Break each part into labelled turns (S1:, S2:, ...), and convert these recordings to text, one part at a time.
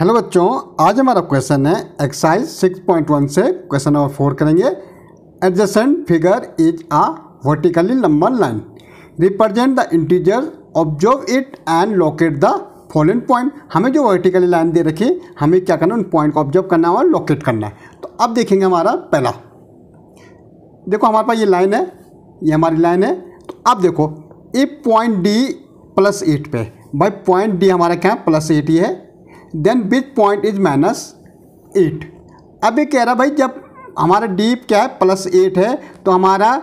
S1: hello बच्चों आज हमारा क्वेश्चन है एक्साइज 6.1 से क्वेश्चन नंबर फोर करेंगे adjacent figure is a vertically number line represent the integer observe it and locate the following point हमें जो वर्टिकली लाइन दे रखी है हमें क्या करना है उन पॉइंट को ऑब्जर्व करना है और लोकेट करना है तो अब देखेंगे हमारा पहला देखो हमारे पास ये लाइन है ये हमारी लाइन है तो अब देखो A point D plus eight पे भाई पॉइंट डी हमारा क्या है प्लस एट ही है then which point is minus eight अब ये कह रहा भाई जब हमारा डीप क्या है प्लस एट है तो हमारा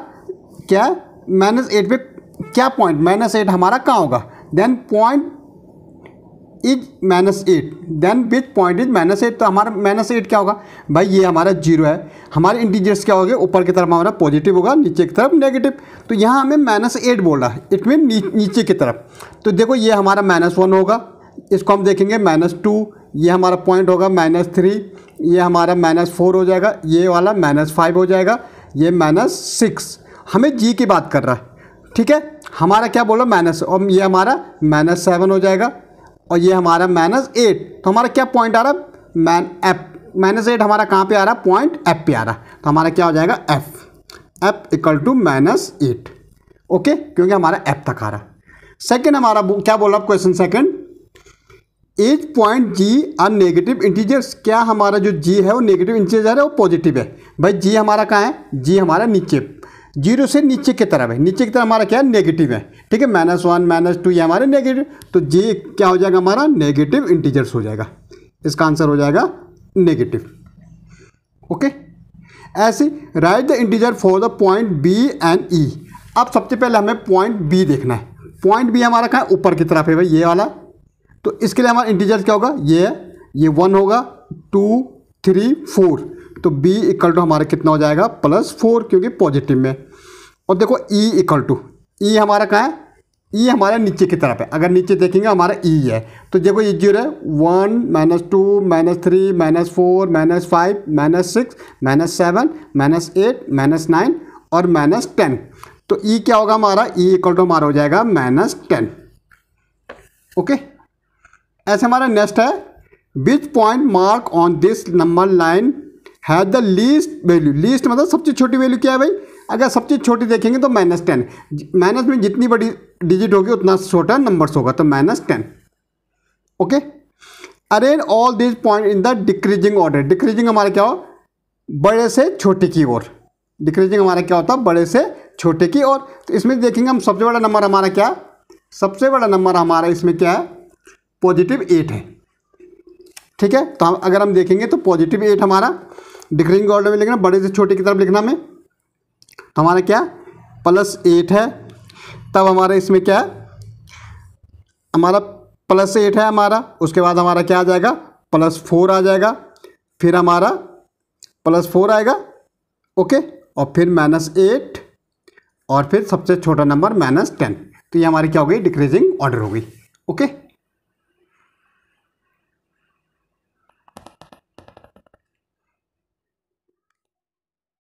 S1: क्या माइनस एट पे क्या पॉइंट माइनस एट हमारा कहाँ होगा then point is minus eight then which point is minus eight तो हमारा माइनस एट क्या होगा भाई ये हमारा जीरो है हमारे इंटीजर्स क्या होगा ऊपर की तरफ हमारा पॉजिटिव होगा नीचे की तरफ नेगेटिव तो यहाँ हमें माइनस एट बोल रहा है इट मीन नीचे की तरफ तो देखो ये हमारा माइनस वन होगा इसको हम देखेंगे माइनस टू ये हमारा पॉइंट होगा माइनस थ्री ये हमारा माइनस फोर हो जाएगा ये वाला माइनस फाइव हो जाएगा ये माइनस सिक्स हमें जी की बात कर रहा है ठीक है हमारा क्या बोला माइनस और ये हमारा माइनस सेवन हो जाएगा और ये हमारा माइनस एट तो हमारा क्या पॉइंट आ रहा है मैन एफ माइनस एट हमारा कहाँ पे आ रहा है पॉइंट एफ पे आ रहा है तो हमारा क्या हो जाएगा F F equal to minus eight okay क्योंकि हमारा एफ तक आ रहा है सेकेंड हमारा क्या बोला question second is point G R negative integers क्या हमारा जो जी है वो नेगेटिव इंटीजर है वो पॉजिटिव है भाई जी हमारा कहाँ है जी हमारा नीचे जीरो से नीचे की तरफ है नीचे की तरफ हमारा क्या है नेगेटिव है ठीक है माइनस वन माइनस टू ये हमारे नेगेटिव तो जी क्या हो जाएगा हमारा नेगेटिव इंटीजर्स हो जाएगा इसका आंसर हो जाएगा नेगेटिव ओके ऐसे right the integer for the point B and E अब सबसे पहले हमें पॉइंट बी देखना है पॉइंट बी हमारा कहाँ ऊपर की तरफ है भाई ये वाला तो इसके लिए हमारा इंटीजर क्या होगा ये है ये वन होगा टू थ्री फोर तो b इक्वल टू हमारा कितना हो जाएगा प्लस फोर क्योंकि पॉजिटिव में और देखो e इक्वल टू ई हमारा कहाँ है ई e हमारा नीचे की तरफ है अगर नीचे देखेंगे हमारा ई e है तो देखो ये जीरो है one minus two minus three minus four minus five minus six minus seven minus eight minus nine और माइनस टेन तो ई e क्या होगा हमारा ई इक्वल टू हमारा हो जाएगा माइनस टेन ओके ऐसे हमारा नेक्स्ट है which point mark on this number line has the least value least मतलब सबसे छोटी वैल्यू क्या है भाई अगर सबसे छोटी देखेंगे तो माइनस टेन माइनस में जितनी बड़ी डिजिट होगी उतना छोटा नंबर्स होगा तो minus ten okay arrange all this point in the decreasing order decreasing हमारा क्या हो बड़े से छोटे की ओर डिक्रीजिंग हमारा क्या होता है बड़े से छोटे की ओर तो इसमें देखेंगे हम सबसे बड़ा नंबर हमारा क्या सबसे बड़ा नंबर हमारा इसमें क्या है पॉजिटिव एट है ठीक है तो हम अगर हम देखेंगे तो पॉजिटिव एट हमारा डिक्रिंग ऑर्डर में लिखना बड़े से छोटे की तरफ लिखना हमें तो हमारा क्या प्लस एट है तब हमारा इसमें क्या है हमारा प्लस एट है हमारा उसके बाद हमारा क्या आ जाएगा प्लस फोर आ जाएगा फिर हमारा प्लस फोर आएगा ओके और फिर माइनस एट और फिर सबसे छोटा नंबर माइनस टेन तो ये हमारी क्या हो गई डिक्रीजिंग ऑर्डर हो गई ओके